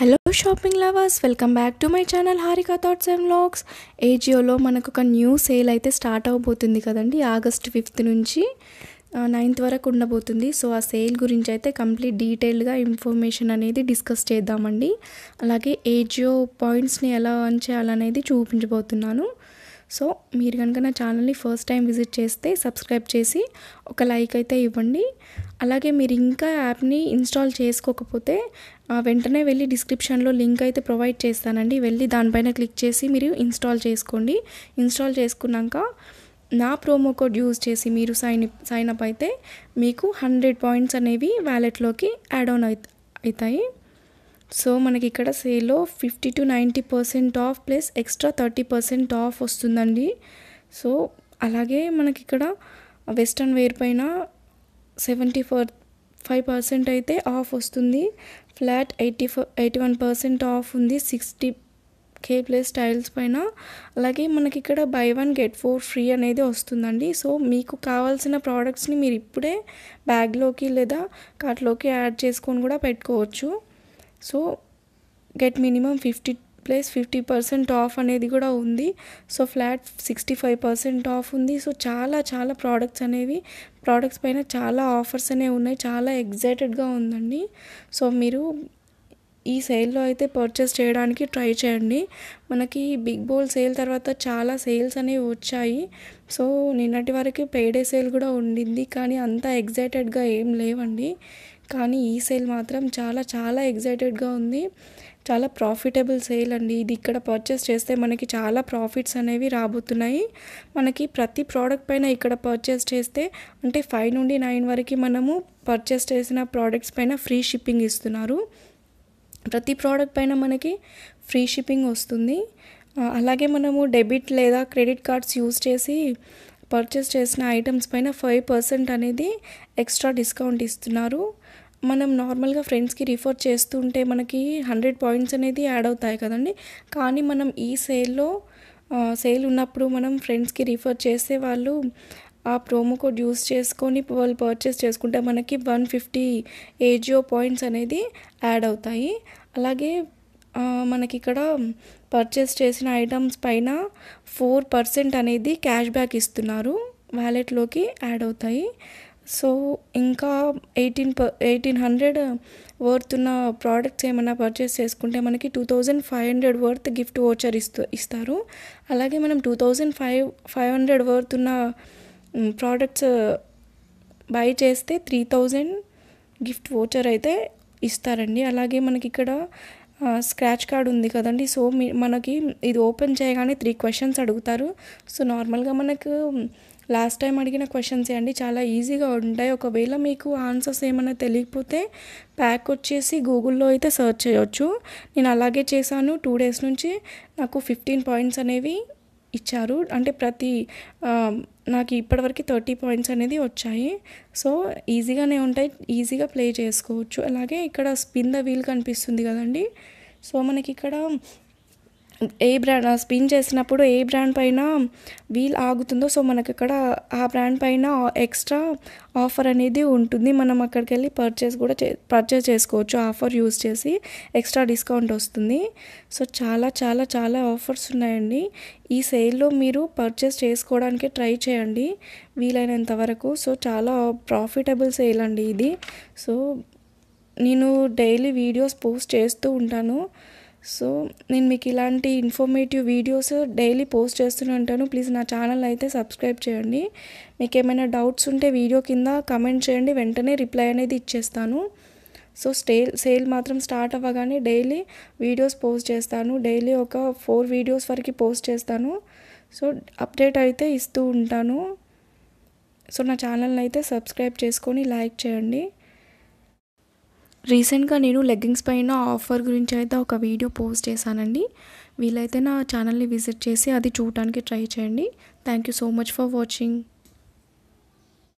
hello shopping lovers welcome back to my channel Harika thoughts and vlogs ఏజియోలో మనకు ఒక new sale అయితే start అవబోతుంది కదండి ఆగస్ట్ ఫిఫ్త్ నుంచి నైన్త్ వరకు ఉండబోతుంది సో ఆ సేల్ గురించి అయితే కంప్లీట్ డీటెయిల్డ్గా ఇన్ఫర్మేషన్ అనేది డిస్కస్ చేద్దామండి అలాగే ఏజియో పాయింట్స్ని ఎలా అన్ చేయాలనేది చూపించబోతున్నాను సో మీరు కనుక నా ఛానల్ని ఫస్ట్ టైం విజిట్ చేస్తే సబ్స్క్రైబ్ చేసి ఒక లైక్ అయితే ఇవ్వండి అలాగే మీరు ఇంకా యాప్ని ఇన్స్టాల్ చేసుకోకపోతే వెంటనే వెళ్ళి డిస్క్రిప్షన్లో లింక్ అయితే ప్రొవైడ్ చేస్తానండి వెళ్ళి దానిపైన క్లిక్ చేసి మీరు ఇన్స్టాల్ చేసుకోండి ఇన్స్టాల్ చేసుకున్నాక నా ప్రోమో కోడ్ యూజ్ చేసి మీరు సైన్ సైన్ అప్ అయితే మీకు హండ్రెడ్ పాయింట్స్ అనేవి వ్యాలెట్లోకి యాడ్ ఆన్ అవుతాయి సో మనకి ఇక్కడ సేల్లో fifty to ninety percent off plus extra thirty percent off వస్తుందండి సో అలాగే మనకి ఇక్కడ వెస్ట్రన్ వేర్ పైన సెవెంటీ ఫోర్ ఫైవ్ పర్సెంట్ అయితే ఆఫ్ వస్తుంది flat eighty four eighty one percent off ఉంది సిక్స్టీ కే ప్లస్ టైల్స్ పైన అలాగే మనకి ఇక్కడ buy one get four free అనేది వస్తుందండి సో మీకు కావాల్సిన ప్రోడక్ట్స్ని మీరు ఇప్పుడే బ్యాగ్లోకి లేదా కార్ట్లోకి యాడ్ చేసుకొని కూడా పెట్టుకోవచ్చు so get minimum fifty plus fifty percent off అనేది కూడా ఉంది so flat sixty five percent off ఉంది సో చాలా చాలా ప్రోడక్ట్స్ అనేవి ప్రోడక్ట్స్ పైన చాలా ఆఫర్స్ అనేవి ఉన్నాయి చాలా ఎగ్జైటెడ్గా ఉందండి సో మీరు ఈ సేల్లో అయితే పర్చేస్ చేయడానికి ట్రై చేయండి మనకి బిగ్ బోల్ సేల్ తర్వాత చాలా సేల్స్ అనేవి వచ్చాయి సో నిన్నటి వరకు పేడే సేల్ కూడా ఉండింది కానీ అంత ఎగ్జైటెడ్గా ఏం లేవండి కానీ ఈ సేల్ మాత్రం చాలా చాలా ఎగ్జైటెడ్గా ఉంది చాలా ప్రాఫిటబుల్ సేల్ అండి ఇది ఇక్కడ పర్చేస్ చేస్తే మనకి చాలా ప్రాఫిట్స్ అనేవి రాబోతున్నాయి మనకి ప్రతి ప్రోడక్ట్ పైన ఇక్కడ పర్చేస్ చేస్తే అంటే ఫైవ్ నుండి నైన్ వరకు మనము పర్చేస్ చేసిన ప్రోడక్ట్స్ పైన ఫ్రీ షిప్పింగ్ ఇస్తున్నారు ప్రతి ప్రోడక్ట్ పైన మనకి ఫ్రీ షిప్పింగ్ వస్తుంది అలాగే మనము డెబిట్ లేదా క్రెడిట్ కార్డ్స్ యూజ్ చేసి పర్చేస్ చేసిన ఐటమ్స్ పైన ఫైవ్ పర్సెంట్ అనేది ఎక్స్ట్రా డిస్కౌంట్ ఇస్తున్నారు మనం నార్మల్గా ఫ్రెండ్స్కి రిఫర్ చేస్తుంటే మనకి హండ్రెడ్ పాయింట్స్ అనేది యాడ్ అవుతాయి కదండి కానీ మనం ఈ సేల్లో సేల్ ఉన్నప్పుడు మనం ఫ్రెండ్స్కి రిఫర్ చేసే వాళ్ళు ఆ ప్రోమో కోడ్ యూస్ చేసుకొని వాళ్ళు పర్చేస్ చేసుకుంటే మనకి వన్ ఫిఫ్టీ ఏజియో పాయింట్స్ అనేది యాడ్ అవుతాయి అలాగే మనకి ఇక్కడ పర్చేస్ చేసిన ఐటమ్స్ పైన ఫోర్ పర్సెంట్ అనేది క్యాష్ బ్యాక్ ఇస్తున్నారు వ్యాలెట్లోకి యాడ్ అవుతాయి సో ఇంకా ఎయిటీన్ ప ఎయిటీన్ హండ్రెడ్ వర్త్ ఉన్న ప్రోడక్ట్స్ ఏమైనా పర్చేస్ చేసుకుంటే మనకి two thousand five hundred worth gift voucher ఇస్తూ ఇస్తారు అలాగే మనం two thousand five five hundred worth ఉన్న ప్రోడక్ట్స్ బై చేస్తే త్రీ థౌజండ్ గిఫ్ట్ ఓచర్ అయితే ఇస్తారండి అలాగే మనకి ఇక్కడ స్క్రాచ్ కార్డ్ ఉంది కదండి సో మీ మనకి ఇది ఓపెన్ చేయగానే త్రీ క్వశ్చన్స్ అడుగుతారు సో నార్మల్గా మనకు లాస్ట్ టైం అడిగిన క్వశ్చన్సే అండి చాలా ఈజీగా ఉంటాయి ఒకవేళ మీకు ఆన్సర్స్ ఏమైనా తెలియకపోతే ప్యాక్ వచ్చేసి గూగుల్లో అయితే సెర్చ్ చేయొచ్చు నేను అలాగే చేశాను టూ డేస్ నుంచి నాకు ఫిఫ్టీన్ పాయింట్స్ అనేవి ఇచ్చారు అంటే ప్రతి నాకు ఇప్పటివరకు థర్టీ పాయింట్స్ అనేది వచ్చాయి సో ఈజీగానే ఉంటాయి ఈజీగా ప్లే చేసుకోవచ్చు అలాగే ఇక్కడ స్పిన్ ద వీల్ కనిపిస్తుంది కదండి సో మనకి ఇక్కడ ఏ బ్రాండ్ స్పిన్ చేసినప్పుడు ఏ బ్రాండ్ పైన వీల్ ఆగుతుందో సో మనకి అక్కడ ఆ బ్రాండ్ పైన ఎక్స్ట్రా ఆఫర్ అనేది ఉంటుంది మనం అక్కడికి వెళ్ళి పర్చేస్ కూడా చే పర్చేస్ చేసుకోవచ్చు ఆఫర్ యూస్ చేసి ఎక్స్ట్రా డిస్కౌంట్ వస్తుంది సో చాలా చాలా చాలా ఆఫర్స్ ఉన్నాయండి ఈ సేల్లో మీరు పర్చేస్ చేసుకోవడానికి ట్రై చేయండి వీలైనంత వరకు సో చాలా ప్రాఫిటబుల్ సేల్ అండి ఇది సో నేను డైలీ వీడియోస్ పోస్ట్ చేస్తూ ఉంటాను సో నేను మీకు ఇలాంటి ఇన్ఫర్మేటివ్ వీడియోస్ డైలీ పోస్ట్ చేస్తూనే ఉంటాను ప్లీజ్ నా ఛానల్ అయితే సబ్స్క్రైబ్ చేయండి మీకు ఏమైనా డౌట్స్ ఉంటే వీడియో కింద కమెంట్ చేయండి వెంటనే రిప్లై అనేది ఇచ్చేస్తాను సో స్టేల్ సేల్ మాత్రం స్టార్ట్ అవ్వగానే డైలీ వీడియోస్ పోస్ట్ చేస్తాను డైలీ ఒక ఫోర్ వీడియోస్ వరకు పోస్ట్ చేస్తాను సో అప్డేట్ అయితే ఇస్తూ ఉంటాను సో నా ఛానల్ని అయితే సబ్స్క్రైబ్ చేసుకొని లైక్ చేయండి రీసెంట్గా నేను లెగ్గింగ్స్ పైన ఆఫర్ గురించి అయితే ఒక వీడియో పోస్ట్ చేశానండి వీలైతే నా ఛానల్ని విజిట్ చేసి అది చూడటానికి ట్రై చేయండి thank you so much for watching